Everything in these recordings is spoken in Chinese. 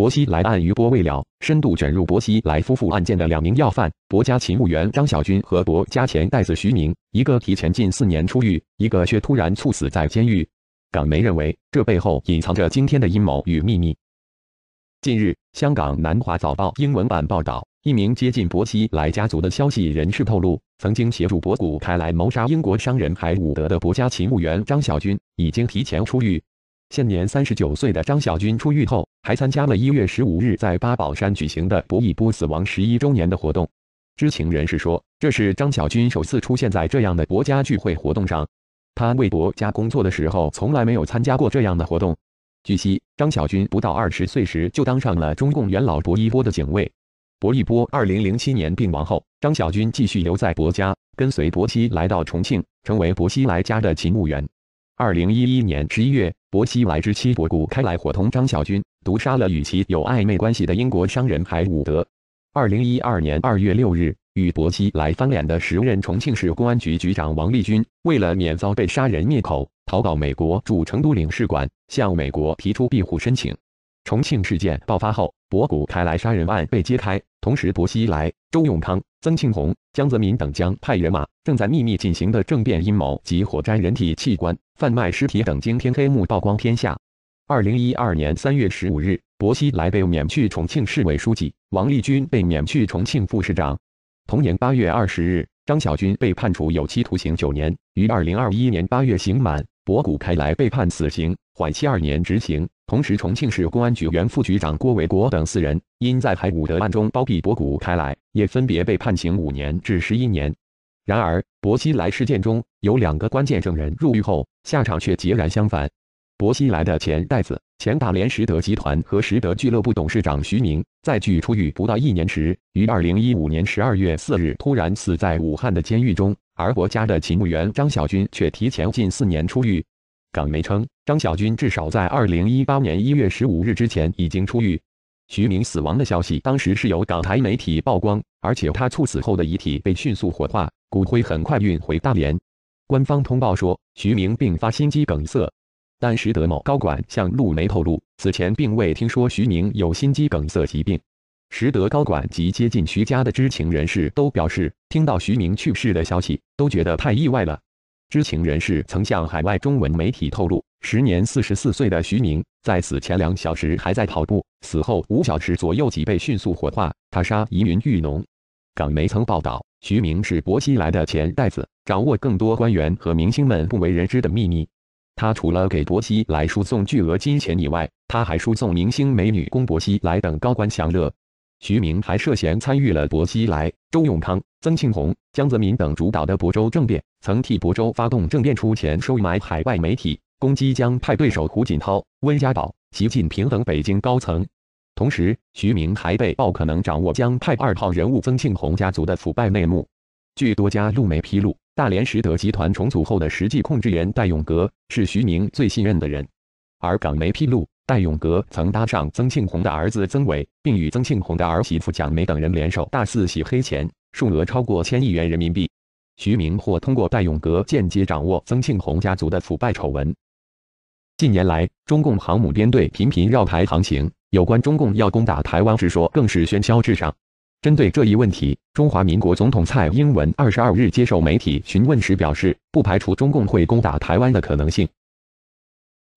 薄熙来案余波未了，深度卷入薄熙来夫妇案件的两名要犯，薄家勤务员张小军和薄家钱袋子徐明，一个提前近四年出狱，一个却突然猝死在监狱。港媒认为，这背后隐藏着惊天的阴谋与秘密。近日，香港《南华早报》英文版报道，一名接近薄熙来家族的消息人士透露，曾经协助薄谷开来谋杀英国商人海伍德的薄家勤务员张小军已经提前出狱。现年三十九岁的张小军出狱后，还参加了一月十五日在八宝山举行的薄一波死亡十一周年的活动。知情人士说，这是张小军首次出现在这样的国家聚会活动上。他为国家工作的时候，从来没有参加过这样的活动。据悉，张小军不到二十岁时就当上了中共元老薄一波的警卫。薄一波二零零七年病亡后，张小军继续留在薄家，跟随薄熙来到重庆，成为薄熙来家的勤务员。二零一一年十一月，薄熙来之妻博古开来伙同张小军毒杀了与其有暧昧关系的英国商人海伍德。二零一二年二月六日，与薄熙来翻脸的时任重庆市公安局局长王立军，为了免遭被杀人灭口，逃到美国驻成都领事馆，向美国提出庇护申请。重庆事件爆发后，博古开来杀人案被揭开。同时，薄熙来、周永康、曾庆红、江泽民等将派人马正在秘密进行的政变阴谋及火灾人体器官、贩卖尸体等惊天黑幕曝光天下。二零一二年三月十五日，薄熙来被免去重庆市委书记，王立军被免去重庆副市长。同年八月二十日，张小军被判处有期徒刑九年，于二零二一年八月刑满。薄谷开来被判死刑，缓期二年执行。同时，重庆市公安局原副局长郭伟国等四人因在海伍德案中包庇博古开来，也分别被判刑五年至十一年。然而，博西来事件中有两个关键证人入狱后下场却截然相反。博西来的前袋子前大连实德集团和实德俱乐部董事长徐明，在距出狱不到一年时，于二零一五年十二月四日突然死在武汉的监狱中；而国家的勤务员张小军却提前近四年出狱。港媒称，张小军至少在2018年1月15日之前已经出狱。徐明死亡的消息当时是由港台媒体曝光，而且他猝死后的遗体被迅速火化，骨灰很快运回大连。官方通报说，徐明并发心肌梗塞。但实德某高管向陆媒透露，此前并未听说徐明有心肌梗塞疾病。实德高管及接近徐家的知情人士都表示，听到徐明去世的消息都觉得太意外了。知情人士曾向海外中文媒体透露，时年四十四岁的徐明在死前两小时还在跑步，死后五小时左右即被迅速火化。他杀疑云愈浓。港媒曾报道，徐明是薄西来的钱袋子，掌握更多官员和明星们不为人知的秘密。他除了给薄西来输送巨额金钱以外，他还输送明星美女供薄西来等高官享乐。徐明还涉嫌参与了薄熙来、周永康、曾庆红、江泽民等主导的亳州政变，曾替亳州发动政变出钱收买海外媒体，攻击将派对手胡锦涛、温家宝、习近平等北京高层。同时，徐明还被曝可能掌握江派二号人物曾庆红家族的腐败内幕。据多家路媒披露，大连实德集团重组后的实际控制人戴永革是徐明最信任的人，而港媒披露。戴永革曾搭上曾庆红的儿子曾伟，并与曾庆红的儿媳妇蒋梅等人联手大肆洗黑钱，数额超过千亿元人民币。徐明或通过戴永革间接掌握曾庆红家族的腐败丑闻。近年来，中共航母编队频频绕台航行，有关中共要攻打台湾之说更是喧嚣至上。针对这一问题，中华民国总统蔡英文二十二日接受媒体询问时表示，不排除中共会攻打台湾的可能性。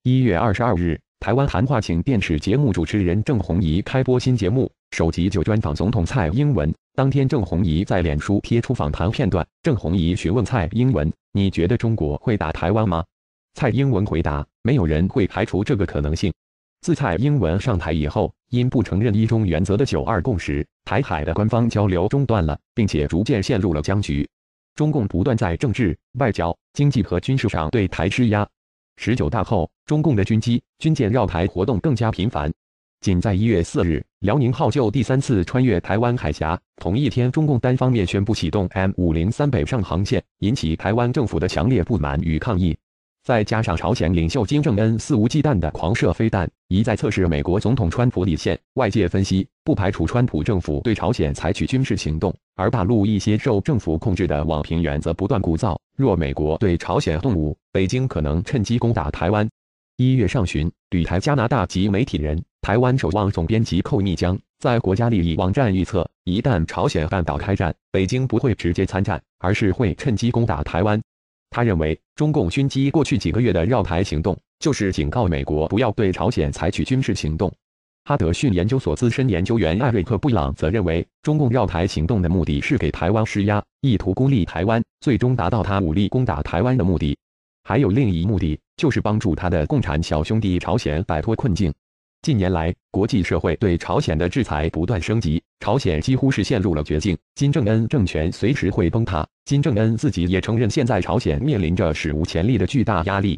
一月二十二日。台湾谈话请电视节目主持人郑红怡开播新节目，首集就专访总统蔡英文。当天，郑红怡在脸书贴出访谈片段。郑红怡询问蔡英文：“你觉得中国会打台湾吗？”蔡英文回答：“没有人会排除这个可能性。”自蔡英文上台以后，因不承认一中原则的“九二共识”，台海的官方交流中断了，并且逐渐陷入了僵局。中共不断在政治、外交、经济和军事上对台施压。十九大后，中共的军机、军舰绕台活动更加频繁。仅在一月四日，辽宁号就第三次穿越台湾海峡。同一天，中共单方面宣布启动 M503 北上航线，引起台湾政府的强烈不满与抗议。再加上朝鲜领袖金正恩肆无忌惮的狂射飞弹，一再测试美国总统川普底线，外界分析不排除川普政府对朝鲜采取军事行动，而大陆一些受政府控制的网评员则不断鼓噪，若美国对朝鲜动武，北京可能趁机攻打台湾。一月上旬，旅台加拿大籍媒体人、台湾《守望》总编辑寇逆江在国家利益网站预测，一旦朝鲜半岛开战，北京不会直接参战，而是会趁机攻打台湾。他认为，中共军机过去几个月的绕台行动，就是警告美国不要对朝鲜采取军事行动。哈德逊研究所资深研究员艾瑞克·布朗则认为，中共绕台行动的目的是给台湾施压，意图孤立台湾，最终达到他武力攻打台湾的目的。还有另一目的，就是帮助他的共产小兄弟朝鲜摆脱困境。近年来，国际社会对朝鲜的制裁不断升级，朝鲜几乎是陷入了绝境，金正恩政权随时会崩塌。金正恩自己也承认，现在朝鲜面临着史无前例的巨大压力。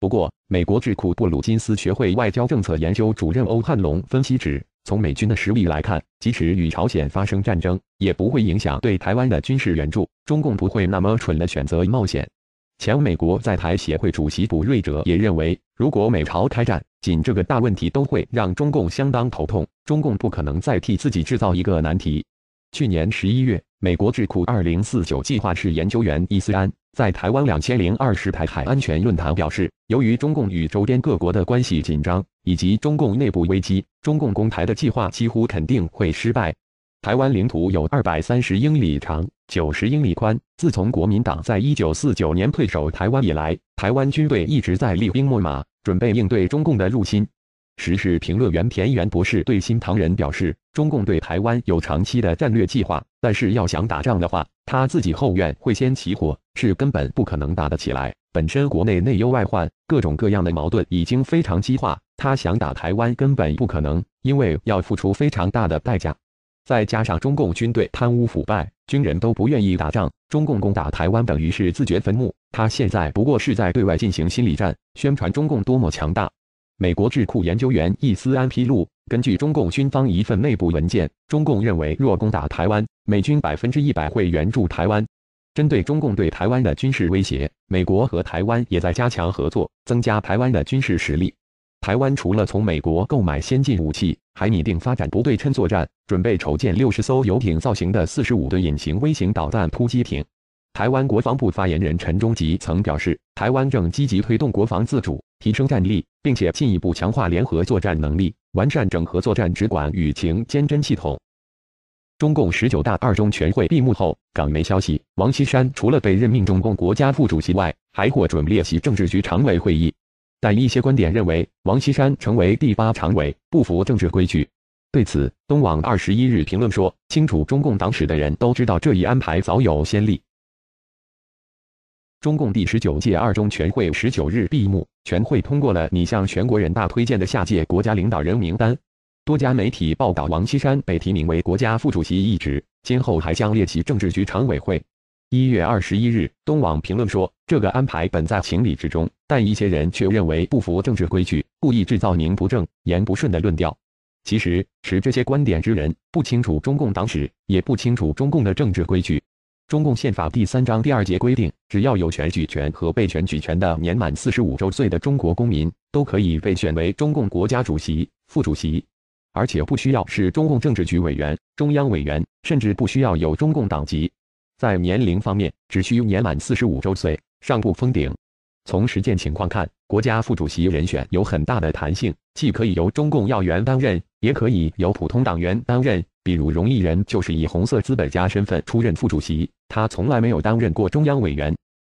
不过，美国智库布鲁金斯学会外交政策研究主任欧汉龙分析指，从美军的实力来看，即使与朝鲜发生战争，也不会影响对台湾的军事援助。中共不会那么蠢的选择冒险。前美国在台协会主席卜瑞哲也认为，如果美朝开战。仅这个大问题都会让中共相当头痛，中共不可能再替自己制造一个难题。去年十一月，美国智库二零四九计划室研究员伊斯安在台湾两千零二十台海安全论坛表示，由于中共与周边各国的关系紧张，以及中共内部危机，中共攻台的计划几乎肯定会失败。台湾领土有二百三十英里长，九十英里宽。自从国民党在一九四九年退守台湾以来，台湾军队一直在厉兵秣马。准备应对中共的入侵。时事评论员田园博士对新唐人表示，中共对台湾有长期的战略计划，但是要想打仗的话，他自己后院会先起火，是根本不可能打得起来。本身国内内忧外患，各种各样的矛盾已经非常激化，他想打台湾根本不可能，因为要付出非常大的代价。再加上中共军队贪污腐败，军人都不愿意打仗，中共攻打台湾等于是自掘坟墓。他现在不过是在对外进行心理战，宣传中共多么强大。美国智库研究员易思安披露，根据中共军方一份内部文件，中共认为若攻打台湾，美军百分之一百会援助台湾。针对中共对台湾的军事威胁，美国和台湾也在加强合作，增加台湾的军事实力。台湾除了从美国购买先进武器，还拟定发展不对称作战，准备筹建六十艘游艇造型的四十五吨隐形微型导弹突击艇。台湾国防部发言人陈忠吉曾表示，台湾正积极推动国防自主，提升战力，并且进一步强化联合作战能力，完善整合作战直管与情监侦系统。中共十九大二中全会闭幕后，港媒消息，王岐山除了被任命中共国家副主席外，还获准列席政治局常委会议。但一些观点认为，王岐山成为第八常委不服政治规矩。对此，东网二十一日评论说：“清楚中共党史的人都知道，这一安排早有先例。”中共第十九届二中全会十九日闭幕，全会通过了你向全国人大推荐的下届国家领导人名单。多家媒体报道，王岐山被提名为国家副主席一职，今后还将列席政治局常委会。一月二十一日，东网评论说：“这个安排本在情理之中，但一些人却认为不服政治规矩，故意制造名不正言不顺的论调。其实，持这些观点之人不清楚中共党史，也不清楚中共的政治规矩。中共宪法第三章第二节规定，只要有选举权和被选举权的年满四十五周岁的中国公民，都可以被选为中共国家主席、副主席，而且不需要是中共政治局委员、中央委员，甚至不需要有中共党籍。”在年龄方面，只需年满四十五周岁，尚不封顶。从实践情况看，国家副主席人选有很大的弹性，既可以由中共要员担任，也可以由普通党员担任。比如容易人就是以红色资本家身份出任副主席，他从来没有担任过中央委员。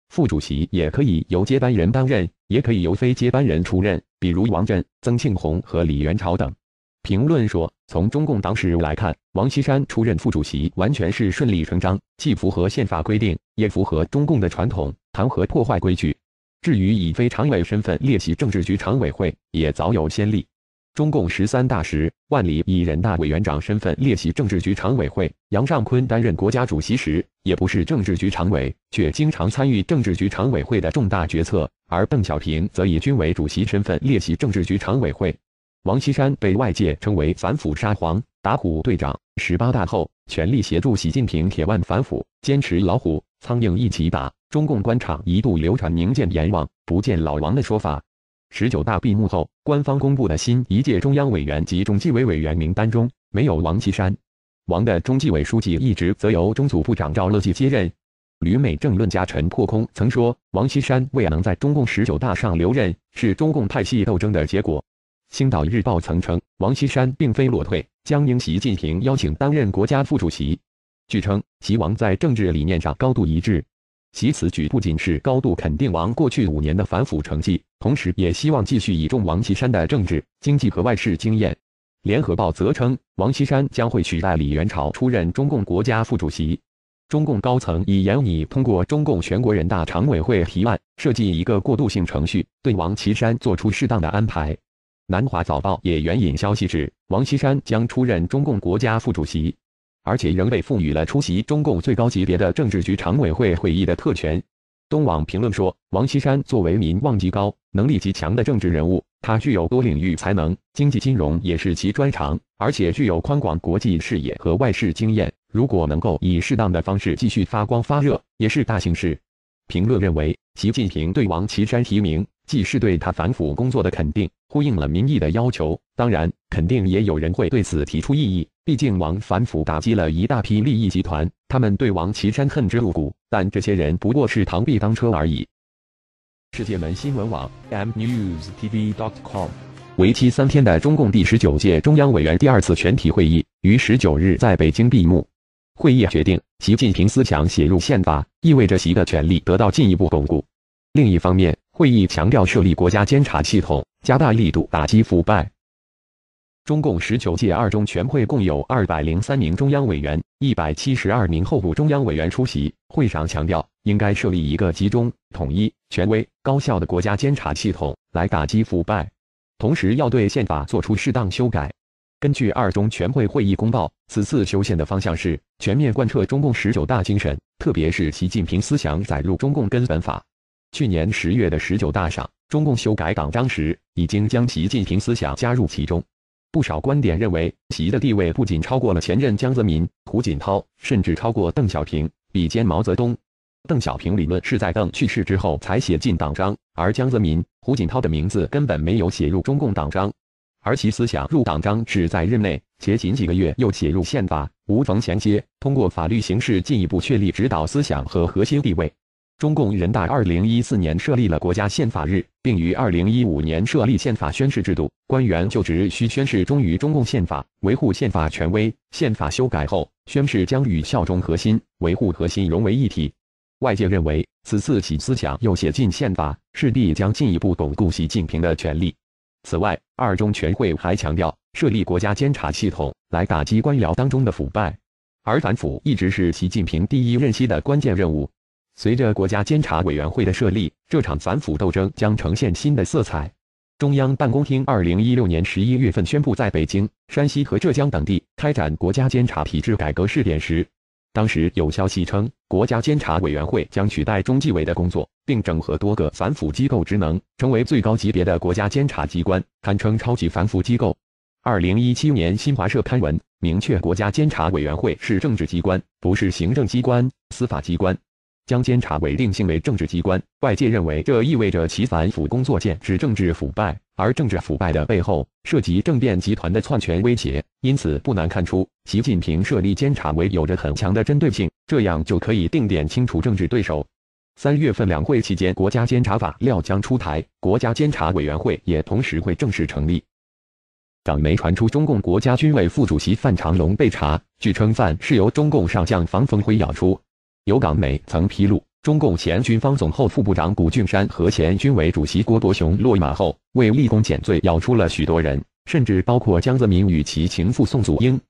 副主席也可以由接班人担任，也可以由非接班人出任。比如王震、曾庆红和李元朝等。评论说，从中共党史来看，王岐山出任副主席完全是顺理成章，既符合宪法规定，也符合中共的传统，谈何破坏规矩？至于以非常委身份列席政治局常委会，也早有先例。中共十三大时，万里以人大委员长身份列席政治局常委会；杨尚昆担任国家主席时，也不是政治局常委，却经常参与政治局常委会的重大决策；而邓小平则以军委主席身份列席政治局常委会。王岐山被外界称为反腐沙皇、打虎队长。十八大后，全力协助习近平铁腕反腐，坚持老虎、苍蝇一起打。中共官场一度流传“宁见阎王，不见老王”的说法。十九大闭幕后，官方公布的新一届中央委员及中纪委委员名单中没有王岐山，王的中纪委书记一职则由中组部长赵乐际接任。旅美政论家陈破空曾说，王岐山未能在中共十九大上留任，是中共派系斗争的结果。青岛日报曾称，王岐山并非裸退，将应习近平邀请担任国家副主席。据称，习王在政治理念上高度一致。习此举不仅是高度肯定王过去五年的反腐成绩，同时也希望继续倚重王岐山的政治、经济和外事经验。联合报则称，王岐山将会取代李元朝出任中共国家副主席。中共高层已严拟通过中共全国人大常委会提案，设计一个过渡性程序，对王岐山做出适当的安排。南华早报也援引消息指，王岐山将出任中共国家副主席，而且仍被赋予了出席中共最高级别的政治局常委会会议的特权。东网评论说，王岐山作为民望极高、能力极强的政治人物，他具有多领域才能，经济金融也是其专长，而且具有宽广国际视野和外事经验。如果能够以适当的方式继续发光发热，也是大幸事。评论认为，习近平对王岐山提名，既是对他反腐工作的肯定。呼应了民意的要求，当然肯定也有人会对此提出异议。毕竟王反腐打击了一大批利益集团，他们对王岐山恨之入骨，但这些人不过是螳臂当车而已。世界门新闻网 mnews.tv.com 为期三天的中共第十九届中央委员第二次全体会议于十九日在北京闭幕。会议决定习近平思想写入宪法，意味着习的权力得到进一步巩固。另一方面，会议强调设立国家监察系统。加大力度打击腐败。中共十九届二中全会共有二百零三名中央委员、一百七十二名候补中央委员出席。会上强调，应该设立一个集中、统一、权威、高效的国家监察系统来打击腐败，同时要对宪法作出适当修改。根据二中全会会议公报，此次修宪的方向是全面贯彻中共十九大精神，特别是习近平思想载入中共根本法。去年十月的十九大上。中共修改党章时，已经将习近平思想加入其中。不少观点认为，习的地位不仅超过了前任江泽民、胡锦涛，甚至超过邓小平，比肩毛泽东。邓小平理论是在邓去世之后才写进党章，而江泽民、胡锦涛的名字根本没有写入中共党章，而其思想入党章只在日内，且仅几个月又写入宪法，无缝衔接，通过法律形式进一步确立指导思想和核心地位。中共人大二零一四年设立了国家宪法日，并于二零一五年设立宪法宣誓制度。官员就职需宣誓忠于中共宪法，维护宪法权威。宪法修改后，宣誓将与效忠核心、维护核心融为一体。外界认为，此次其思想又写进宪法，势必将进一步巩固习近平的权力。此外，二中全会还强调设立国家监察系统来打击官僚当中的腐败，而反腐一直是习近平第一任期的关键任务。随着国家监察委员会的设立，这场反腐斗争将呈现新的色彩。中央办公厅二零一六年十一月份宣布，在北京、山西和浙江等地开展国家监察体制改革试点时，当时有消息称，国家监察委员会将取代中纪委的工作，并整合多个反腐机构职能，成为最高级别的国家监察机关，堪称超级反腐机构。二零一七年，新华社刊文明确，国家监察委员会是政治机关，不是行政机关、司法机关。将监察委定性为政治机关，外界认为这意味着其反腐工作剑指政治腐败，而政治腐败的背后涉及政变集团的篡权威胁，因此不难看出，习近平设立监察委有着很强的针对性，这样就可以定点清除政治对手。三月份两会期间，国家监察法料将出台，国家监察委员会也同时会正式成立。港媒传出中共国家军委副主席范长龙被查，据称范是由中共上将房峰辉咬出。有港媒曾披露，中共前军方总后副部长谷俊山和前军委主席郭伯雄落马后，为立功减罪，咬出了许多人，甚至包括江泽民与其情妇宋祖英。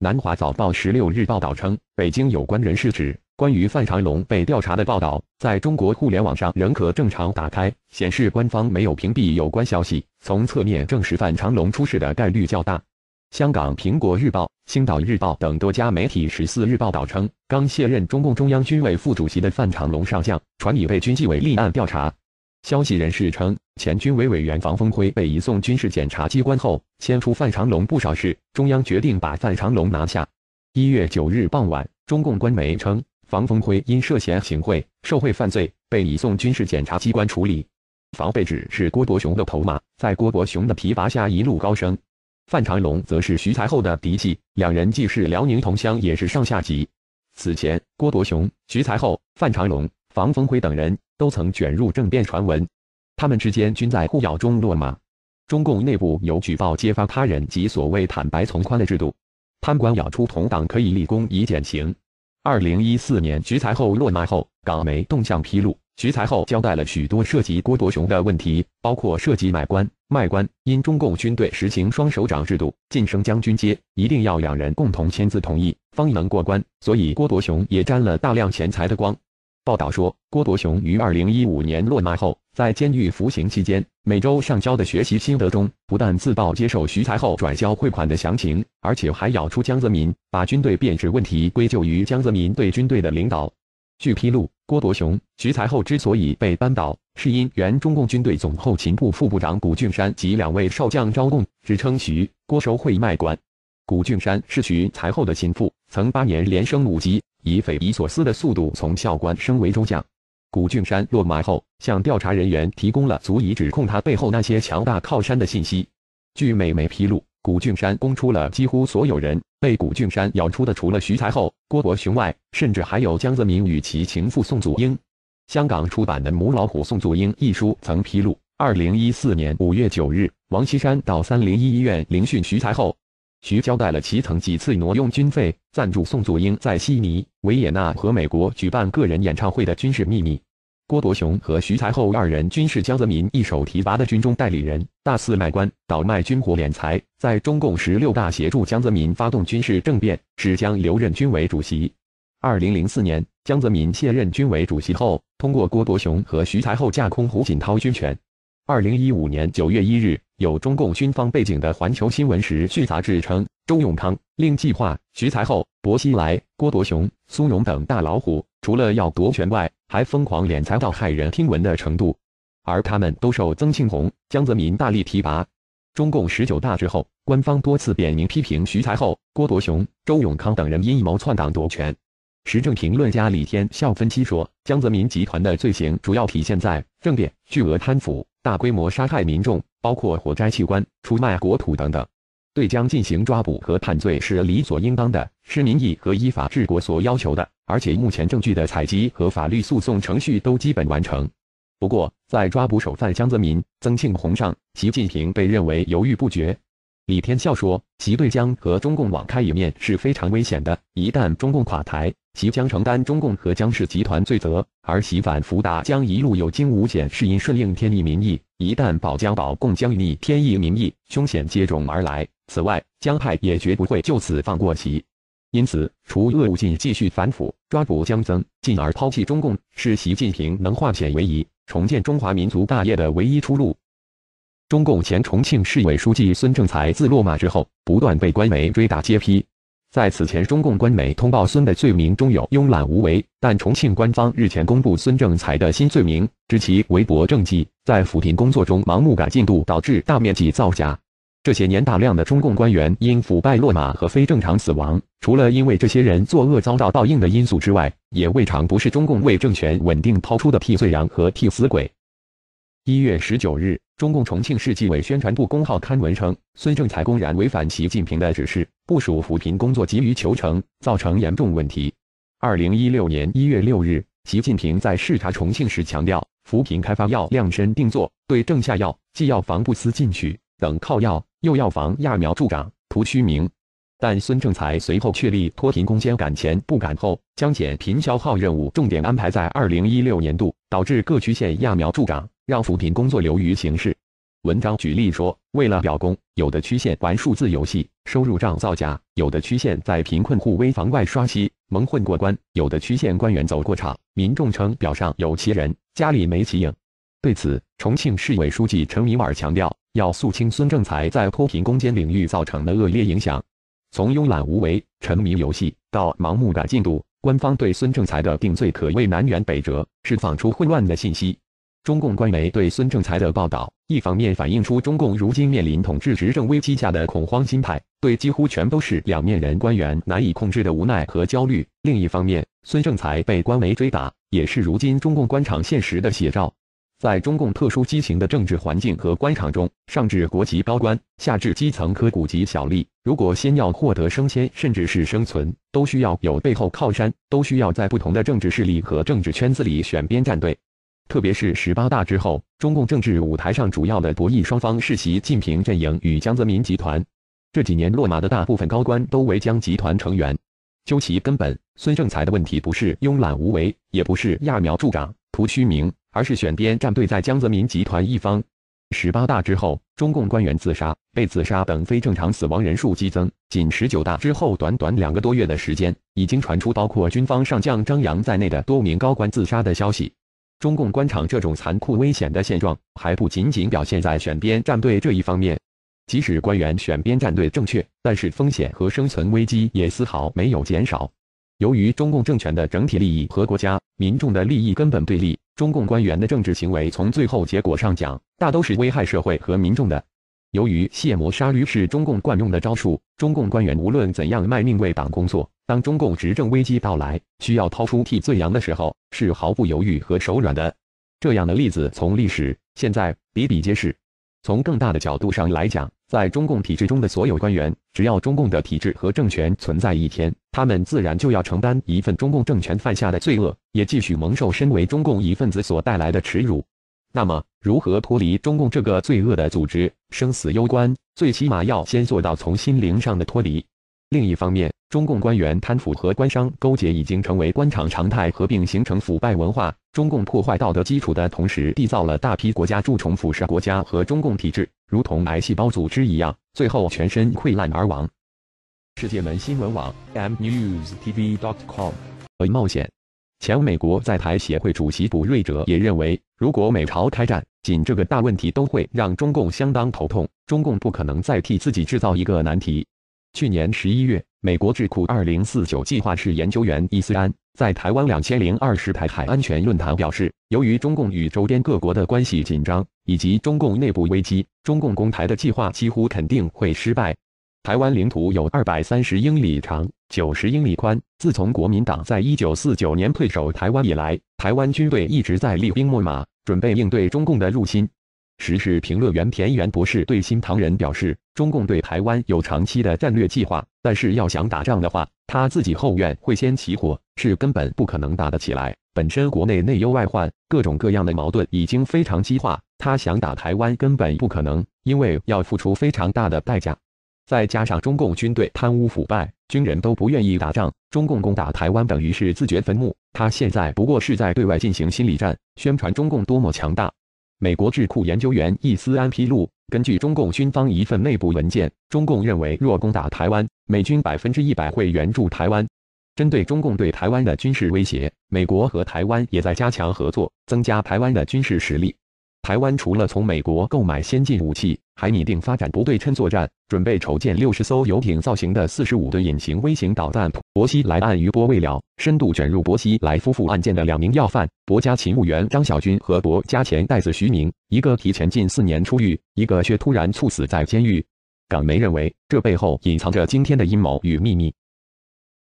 南华早报十六日报道称，北京有关人士指，关于范长龙被调查的报道，在中国互联网上仍可正常打开，显示官方没有屏蔽有关消息，从侧面证实范长龙出事的概率较大。香港《苹果日报》、《青岛日报》等多家媒体十四日报道称，刚卸任中共中央军委副主席的范长龙上将，传已被军纪委立案调查。消息人士称，前军委委员房峰辉被移送军事检察机关后，牵出范长龙不少事，中央决定把范长龙拿下。一月九日傍晚，中共官媒称，房峰辉因涉嫌行贿受贿犯罪，被移送军事检察机关处理。房备指是郭伯雄的头马，在郭伯雄的提拔下一路高升。范长龙则是徐才厚的嫡系，两人既是辽宁同乡，也是上下级。此前，郭伯雄、徐才厚、范长龙、房峰辉等人都曾卷入政变传闻，他们之间均在互咬中落马。中共内部有举报揭发他人及所谓坦白从宽的制度，贪官咬出同党可以立功以减刑。二零一四年徐才厚落马后，港媒动向披露。徐才厚交代了许多涉及郭伯雄的问题，包括涉及买官卖官。因中共军队实行双首长制度，晋升将军阶一定要两人共同签字同意，方能过关。所以郭伯雄也沾了大量钱财的光。报道说，郭伯雄于2015年落马后，在监狱服刑期间，每周上交的学习心得中，不但自曝接受徐才厚转交汇款的详情，而且还咬出江泽民，把军队变质问题归咎于江泽民对军队的领导。据披露，郭伯雄、徐才厚之所以被扳倒，是因原中共军队总后勤部副部长谷俊山及两位少将招供，指称徐、郭收贿卖官。谷俊山是徐才厚的心腹，曾八年连升五级，以匪夷所思的速度从校官升为中将。谷俊山落马后，向调查人员提供了足以指控他背后那些强大靠山的信息。据美媒披露。古俊山供出了几乎所有人，被古俊山咬出的除了徐才厚、郭伯雄外，甚至还有江泽民与其情妇宋祖英。香港出版的《母老虎宋祖英》一书曾披露，二零一四年五月九日，王岐山到三零一医院聆讯徐才厚，徐交代了其曾几次挪用军费赞助宋祖英在悉尼、维也纳和美国举办个人演唱会的军事秘密。郭伯雄和徐才厚二人均是江泽民一手提拔的军中代理人，大肆卖官、倒卖军火敛财。在中共十六大协助江泽民发动军事政变，使江留任军委主席。二零零四年江泽民卸任军委主席后，通过郭伯雄和徐才厚架空胡锦涛军权。二零一五年九月一日。有中共军方背景的《环球新闻》时讯杂志称，周永康、令计划、徐才厚、薄熙来、郭伯雄、苏荣等大老虎，除了要夺权外，还疯狂敛财到骇人听闻的程度。而他们都受曾庆红、江泽民大力提拔。中共十九大之后，官方多次点名批评徐才厚、郭伯雄、周永康等人因谋篡党夺权。时政评论家李天笑分析说，江泽民集团的罪行主要体现在政变、巨额贪腐、大规模杀害民众。包括火灾器官、出卖国土等等，对将进行抓捕和判罪是理所应当的，是民意和依法治国所要求的。而且目前证据的采集和法律诉讼程序都基本完成。不过，在抓捕首犯江泽民、曾庆红上，习近平被认为犹豫不决。李天笑说：“习对江和中共网开一面是非常危险的，一旦中共垮台，习将承担中共和江氏集团罪责；而习反福达将一路有惊无险，是因顺应天意民意。一旦保江保共将逆天意民意，凶险接踵而来。此外，江派也绝不会就此放过习，因此除恶务尽，继续反腐、抓捕江增，进而抛弃中共，是习近平能化险为夷、重建中华民族大业的唯一出路。”中共前重庆市委书记孙政才自落马之后，不断被官媒追打揭批。在此前，中共官媒通报孙的罪名中有慵懒无为，但重庆官方日前公布孙政才的新罪名，指其为薄政绩，在扶贫工作中盲目赶进度，导致大面积造假。这些年，大量的中共官员因腐败落马和非正常死亡，除了因为这些人作恶遭到报应的因素之外，也未尝不是中共为政权稳定抛出的替罪羊和替死鬼。一月十九日。中共重庆市纪委宣传部公号刊文称，孙正才公然违反习近平的指示部署扶贫工作急于求成，造成严重问题。二零一六年一月六日，习近平在视察重庆时强调，扶贫开发要量身定做、对症下药，既要防不思进取等靠药，又要防揠苗助长、图虚名。但孙正才随后确立脱贫攻坚赶前不赶后，将减贫消耗任务重点安排在二零一六年度，导致各区县揠苗助长，让扶贫工作流于形式。文章举例说，为了表功，有的区县玩数字游戏，收入账造假；有的区县在贫困户危房外刷漆，蒙混过关；有的区县官员走过场。民众称表上有其人，家里没其影。对此，重庆市委书记陈敏尔强调，要肃清孙正才在脱贫攻坚领域造成的恶劣影响。从慵懒无为、沉迷游戏到盲目赶进度，官方对孙正才的定罪可谓南辕北辙，释放出混乱的信息。中共官媒对孙正才的报道，一方面反映出中共如今面临统治执政危机下的恐慌心态，对几乎全都是两面人官员难以控制的无奈和焦虑；另一方面，孙正才被官媒追打，也是如今中共官场现实的写照。在中共特殊畸形的政治环境和官场中，上至国级高官，下至基层科股级小吏，如果先要获得升迁，甚至是生存，都需要有背后靠山，都需要在不同的政治势力和政治圈子里选边站队。特别是十八大之后，中共政治舞台上主要的博弈双方是习近平阵营与江泽民集团。这几年落马的大部分高官都为江集团成员。究其根本，孙政才的问题不是慵懒无为，也不是揠苗助长图虚名。而是选边站队在江泽民集团一方。十八大之后，中共官员自杀、被自杀等非正常死亡人数激增。仅十九大之后短短两个多月的时间，已经传出包括军方上将张扬在内的多名高官自杀的消息。中共官场这种残酷危险的现状，还不仅仅表现在选边站队这一方面。即使官员选边站队正确，但是风险和生存危机也丝毫没有减少。由于中共政权的整体利益和国家民众的利益根本对立，中共官员的政治行为从最后结果上讲，大都是危害社会和民众的。由于卸磨杀驴是中共惯用的招数，中共官员无论怎样卖命为党工作，当中共执政危机到来，需要掏出替罪羊的时候，是毫不犹豫和手软的。这样的例子从历史、现在比比皆是。从更大的角度上来讲，在中共体制中的所有官员，只要中共的体制和政权存在一天，他们自然就要承担一份中共政权犯下的罪恶，也继续蒙受身为中共一份子所带来的耻辱。那么，如何脱离中共这个罪恶的组织？生死攸关，最起码要先做到从心灵上的脱离。另一方面，中共官员贪腐和官商勾结已经成为官场常态，合并形成腐败文化。中共破坏道德基础的同时，缔造了大批国家蛀虫，腐蚀国家和中共体制。如同癌细胞组织一样，最后全身溃烂而亡。世界门新闻网 m news tv dot com。为冒险。前美国在台协会主席卜瑞哲也认为，如果美朝开战，仅这个大问题都会让中共相当头痛。中共不可能再替自己制造一个难题。去年十一月，美国智库二零四九计划室研究员伊斯安在台湾两千零二十台海安全论坛表示，由于中共与周边各国的关系紧张。以及中共内部危机，中共攻台的计划几乎肯定会失败。台湾领土有二百三十英里长，九十英里宽。自从国民党在一九四九年退守台湾以来，台湾军队一直在厉兵秣马，准备应对中共的入侵。时事评论员田园博士对新唐人表示，中共对台湾有长期的战略计划，但是要想打仗的话，他自己后院会先起火，是根本不可能打得起来。本身国内内忧外患，各种各样的矛盾已经非常激化。他想打台湾根本不可能，因为要付出非常大的代价，再加上中共军队贪污腐败，军人都不愿意打仗。中共攻打台湾等于是自掘坟墓。他现在不过是在对外进行心理战，宣传中共多么强大。美国智库研究员易思安披露，根据中共军方一份内部文件，中共认为若攻打台湾，美军百分之一百会援助台湾。针对中共对台湾的军事威胁，美国和台湾也在加强合作，增加台湾的军事实力。台湾除了从美国购买先进武器，还拟定发展不对称作战，准备筹建六十艘游艇造型的四十五吨隐形微型导弹。博西莱案余波未了，深度卷入博西莱夫妇案件的两名要犯，国家勤务员张小军和国家前代子徐明，一个提前近四年出狱，一个却突然猝死在监狱。港媒认为，这背后隐藏着惊天的阴谋与秘密。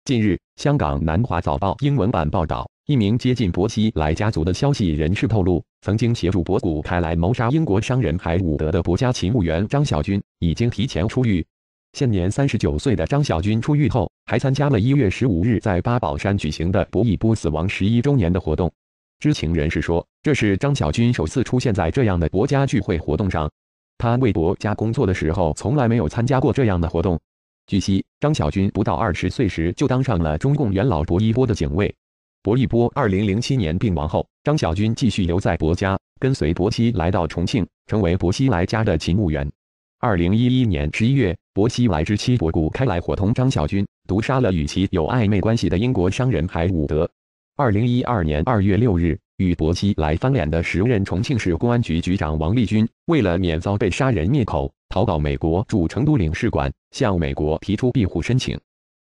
近日，香港南华早报英文版报道。一名接近薄熙来家族的消息人士透露，曾经协助博古开来谋杀英国商人海伍德的国家勤务员张小军已经提前出狱。现年三十九岁的张小军出狱后，还参加了一月十五日在八宝山举行的薄一波死亡十一周年的活动。知情人士说，这是张小军首次出现在这样的国家聚会活动上。他为国家工作的时候，从来没有参加过这样的活动。据悉，张小军不到二十岁时就当上了中共元老薄一波的警卫。薄一波二零零七年病亡后，张小军继续留在薄家，跟随薄熙来到重庆，成为薄熙来家的勤务员。二零一一年十一月，薄熙来之妻薄谷开来伙同张小军毒杀了与其有暧昧关系的英国商人海伍德。二零一二年二月六日，与薄熙来翻脸的时任重庆市公安局局长王立军，为了免遭被杀人灭口，逃到美国驻成都领事馆，向美国提出庇护申请。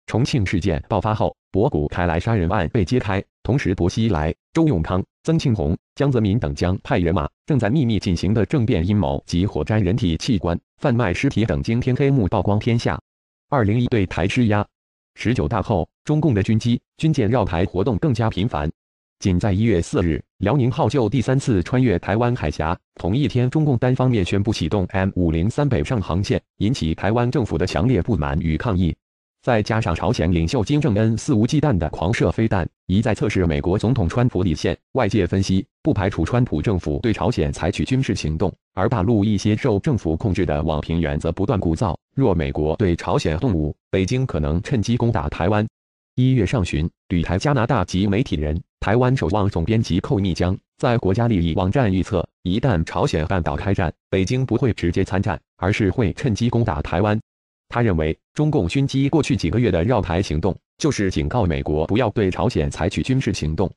重庆事件爆发后，博古开来杀人案被揭开，同时薄熙来、周永康、曾庆红、江泽民等将派人马正在秘密进行的政变阴谋及火灾人体器官、贩卖尸体等惊天黑幕曝光天下。二零一对台施压。十九大后，中共的军机、军舰绕台活动更加频繁。仅在一月四日，辽宁号就第三次穿越台湾海峡。同一天，中共单方面宣布启动 M 五零三北上航线，引起台湾政府的强烈不满与抗议。再加上朝鲜领袖金正恩肆无忌惮的狂射飞弹，一再测试美国总统川普底线，外界分析不排除川普政府对朝鲜采取军事行动。而大陆一些受政府控制的网评员则不断鼓噪，若美国对朝鲜动武，北京可能趁机攻打台湾。一月上旬，旅台加拿大籍媒体人、台湾《守望》总编辑寇逆江在国家利益网站预测，一旦朝鲜半岛开战，北京不会直接参战，而是会趁机攻打台湾。他认为，中共军机过去几个月的绕台行动，就是警告美国不要对朝鲜采取军事行动。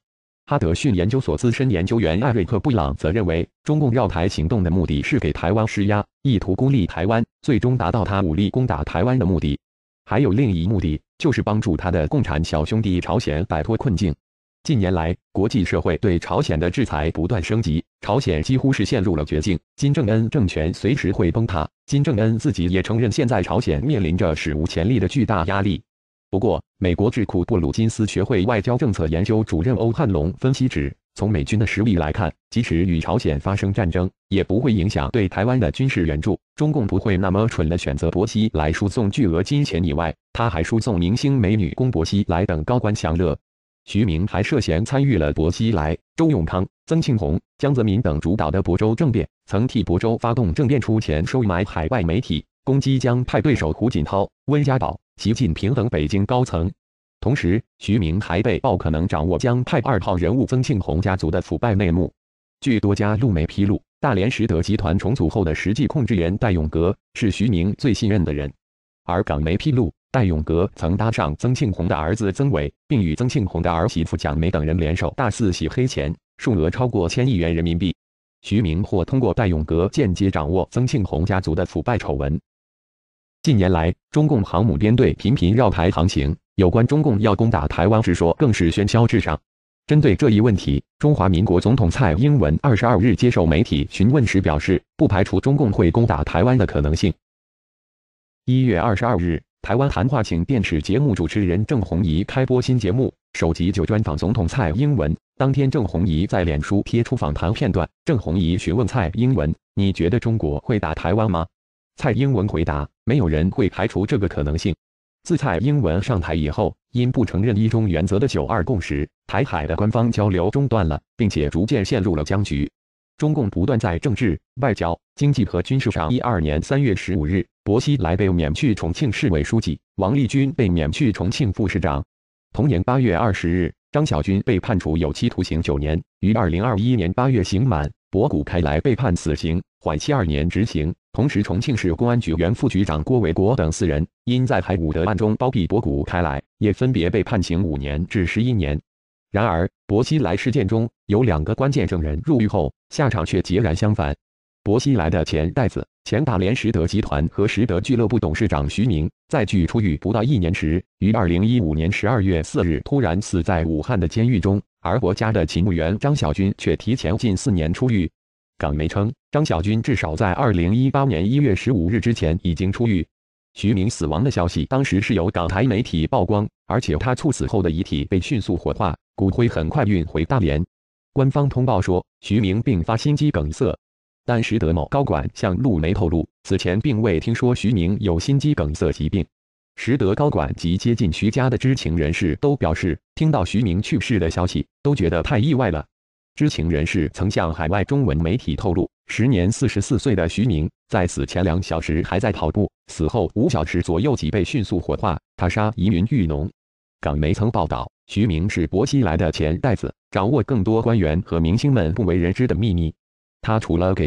哈德逊研究所资深研究员艾瑞克·布朗则认为，中共绕台行动的目的是给台湾施压，意图孤立台湾，最终达到他武力攻打台湾的目的。还有另一目的，就是帮助他的共产小兄弟朝鲜摆脱困境。近年来，国际社会对朝鲜的制裁不断升级，朝鲜几乎是陷入了绝境，金正恩政权随时会崩塌。金正恩自己也承认，现在朝鲜面临着史无前例的巨大压力。不过，美国智库布鲁金斯学会外交政策研究主任欧汉龙分析指，从美军的实力来看，即使与朝鲜发生战争，也不会影响对台湾的军事援助。中共不会那么蠢的选择薄熙来输送巨额金钱以外，他还输送明星美女宫博熙来等高官享乐。徐明还涉嫌参与了薄熙来、周永康、曾庆红、江泽民等主导的亳州政变，曾替亳州发动政变出钱收买海外媒体攻击江派对手胡锦涛、温家宝、习近平等北京高层。同时，徐明还被曝可能掌握江派二号人物曾庆红家族的腐败内幕。据多家路媒披露，大连实德集团重组后的实际控制人戴永革是徐明最信任的人，而港媒披露。戴永革曾搭上曾庆红的儿子曾伟，并与曾庆红的儿媳妇蒋梅等人联手大肆洗黑钱，数额超过千亿元人民币。徐明或通过戴永革间接掌握曾庆红家族的腐败丑闻。近年来，中共航母编队频频绕台航行，有关中共要攻打台湾之说更是喧嚣至上。针对这一问题，中华民国总统蔡英文二十二日接受媒体询问时表示，不排除中共会攻打台湾的可能性。一月二十二日。台湾谈话请电视节目主持人郑红怡开播新节目，首集就专访总统蔡英文。当天，郑红怡在脸书贴出访谈片段。郑红怡询问蔡英文：“你觉得中国会打台湾吗？”蔡英文回答：“没有人会排除这个可能性。”自蔡英文上台以后，因不承认一中原则的“九二共识”，台海的官方交流中断了，并且逐渐陷入了僵局。中共不断在政治、外交、经济和军事上。一二年三月十五日，薄熙来被免去重庆市委书记，王立军被免去重庆副市长。同年八月二十日，张小军被判处有期徒刑九年，于二零二一年八月刑满。薄谷开来被判死刑，缓期二年执行。同时，重庆市公安局原副局长郭维国等四人因在海伍德案中包庇薄谷开来，也分别被判刑五年至十一年。然而，薄熙来事件中有两个关键证人入狱后下场却截然相反。薄熙来的前袋子前大连实德集团和实德俱乐部董事长徐明，在距出狱不到一年时，于二零一五年十二月四日突然死在武汉的监狱中；而国家的勤务员张小军却提前近四年出狱。港媒称，张小军至少在二零一八年一月十五日之前已经出狱。徐明死亡的消息，当时是由港台媒体曝光，而且他猝死后的遗体被迅速火化，骨灰很快运回大连。官方通报说，徐明并发心肌梗塞，但实德某高管向陆媒透露，此前并未听说徐明有心肌梗塞疾病。实德高管及接近徐家的知情人士都表示，听到徐明去世的消息，都觉得太意外了。知情人士曾向海外中文媒体透露，时年四十四岁的徐明在死前两小时还在跑步，死后五小时左右即被迅速火化。他杀疑云愈浓，港媒曾报道，徐明是薄熙来的钱袋子，掌握更多官员和明星们不为人知的秘密。他除了给。